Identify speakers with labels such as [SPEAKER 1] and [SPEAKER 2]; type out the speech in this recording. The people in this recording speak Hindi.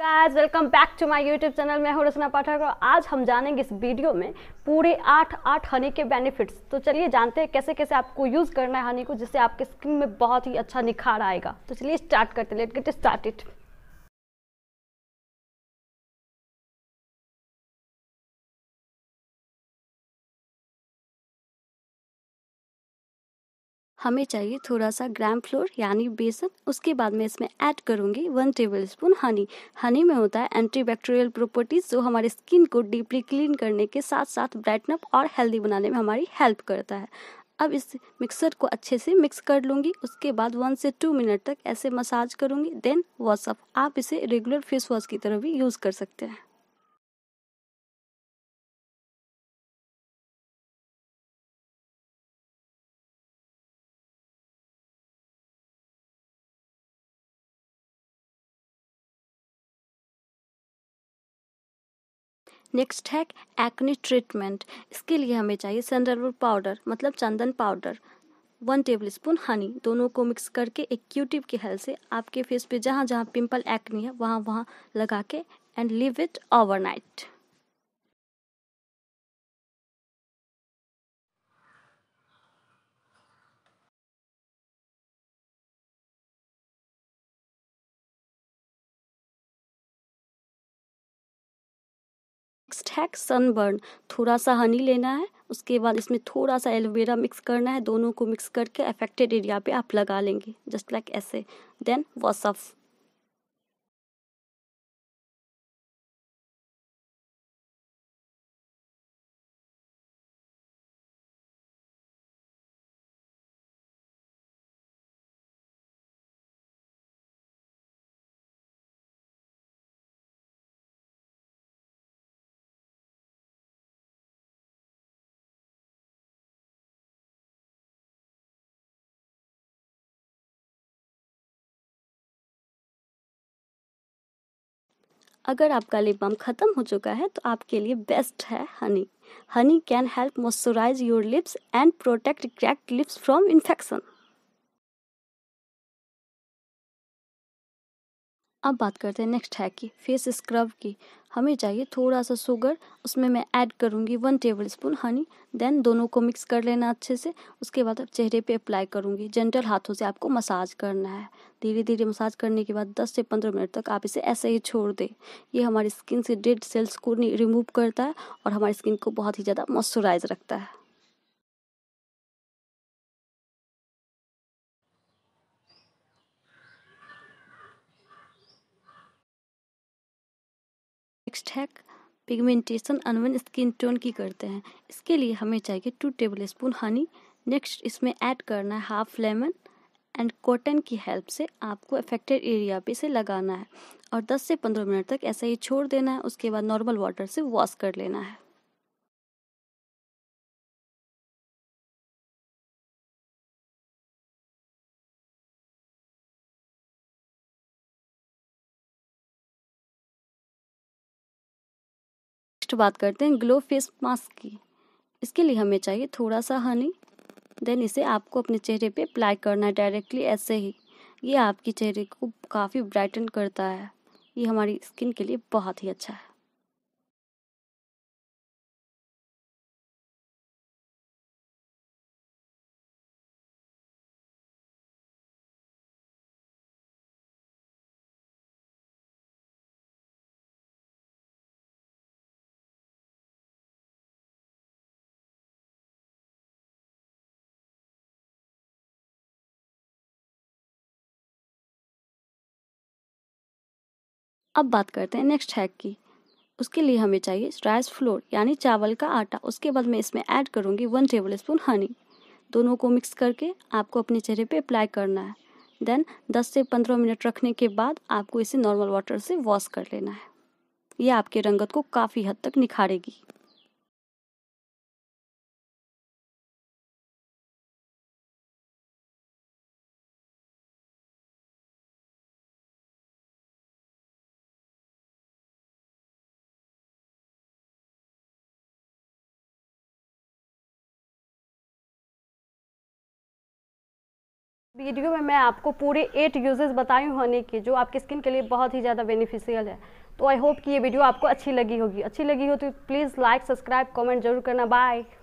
[SPEAKER 1] guys welcome back to my YouTube channel मैं हूं रसना पाठक और आज हम जानेंगे इस वीडियो में पूरे आठ आठ हनी के बेनिफिट्स तो चलिए जानते हैं कैसे कैसे आपको यूज़ करना है हनी को जिससे आपके स्किन
[SPEAKER 2] में बहुत ही अच्छा निखार आएगा तो चलिए स्टार्ट करते लेट गेट स्टार्ट इट हमें चाहिए थोड़ा
[SPEAKER 1] सा ग्राम फ्लोर यानी बेसन उसके बाद मैं इसमें ऐड करूँगी one tablespoon honey honey में होता है एंटी प्रॉपर्टीज़ जो हमारे स्किन को डीपली क्लीन करने के साथ साथ ब्राइटनअप और हेल्दी बनाने में हमारी हेल्प करता है अब इस मिक्सर को अच्छे से मिक्स कर लूँगी उसके बाद वन से टू मिनट तक ऐसे मसाज करूँगी देन वॉशअप आप इसे रेगुलर फेस
[SPEAKER 2] वॉश की तरह भी यूज़ कर सकते हैं नेक्स्ट है एक्ने ट्रीटमेंट
[SPEAKER 1] इसके लिए हमें चाहिए सेंडरवुड पाउडर मतलब चंदन powder one tablespoon honey दोनों को मिक्स करके एक क्यूटिप की हेल्प से आपके फेस पे जहाँ जहाँ पिंपल एक्नी है वहाँ वहाँ लगा के एंड लीव इट ओवरनाइट
[SPEAKER 2] ठीक सनबर्न थोड़ा सा हनी
[SPEAKER 1] लेना है उसके बाद इसमें थोड़ा सा एलोवेरा मिक्स करना है दोनों को मिक्स करके अफेक्टेड एरिया पे आप
[SPEAKER 2] लगा लेंगे जस्ट लाइक ऐसे देन वॉसअफ ऑफ
[SPEAKER 1] अगर आपका लिप बाम ख़त्म हो चुका है तो आपके लिए बेस्ट है honey honey can help moisturise your lips and protect cracked lips from infection
[SPEAKER 3] अब बात करते हैं नेक्स्ट है कि
[SPEAKER 1] फेस स्क्रब की हमें चाहिए थोड़ा सा शुगर उसमें मैं ऐड करूँगी one tablespoon honey then दोनों को मिक्स कर लेना अच्छे से उसके बाद अब चेहरे पे अप्लाई करूँगी जेंटल हाथों से आपको मसाज करना है धीरे धीरे मसाज करने के बाद 10 से 15 मिनट तक आप इसे ऐसे ही छोड़ दें ये हमारी स्किन से डेड सेल्स को रिमूव करता है और हमारी स्किन को बहुत ही ज़्यादा
[SPEAKER 3] मॉइस्चराइज रखता है
[SPEAKER 1] next pigmentation uneven skin tone की करते हैं इसके लिए हमें चाहिए two tablespoon honey next इसमें ऐड करना है हाफ लेमन एंड कॉटन की हेल्प से आपको अफेक्टेड एरिया पे से लगाना है और 10 से 15 मिनट तक ऐसा ही छोड़ देना है उसके बाद नॉर्मल वाटर से वॉश कर लेना है
[SPEAKER 2] नेक्स्ट बात करते हैं ग्लो फेस मास्क की
[SPEAKER 1] इसके लिए हमें चाहिए थोड़ा सा हनी देन इसे आपको अपने चेहरे पे अप्लाई करना है डायरेक्टली ऐसे ही ये आपके चेहरे को काफ़ी ब्राइटन करता है ये हमारी
[SPEAKER 2] स्किन के लिए बहुत ही अच्छा है अब बात
[SPEAKER 1] करते हैं नेक्स्ट हैक की उसके लिए हमें चाहिए राइस फ्लोर यानी चावल का आटा उसके बाद मैं इसमें ऐड करूँगी वन टेबल स्पून हनी दोनों को मिक्स करके आपको अपने चेहरे पे अप्लाई करना है देन 10 से 15 मिनट रखने के बाद आपको इसे नॉर्मल वाटर से वॉश कर
[SPEAKER 2] लेना है यह आपके रंगत को काफ़ी हद तक निखारेगी
[SPEAKER 1] वीडियो में मैं आपको पूरे एट यूजेस बताई होने के जो आपकी स्किन के लिए बहुत ही ज़्यादा बेनिफिशियल है तो आई होप कि ये वीडियो आपको अच्छी लगी होगी अच्छी लगी हो तो प्लीज़ लाइक सब्सक्राइब कमेंट जरूर करना
[SPEAKER 3] बाय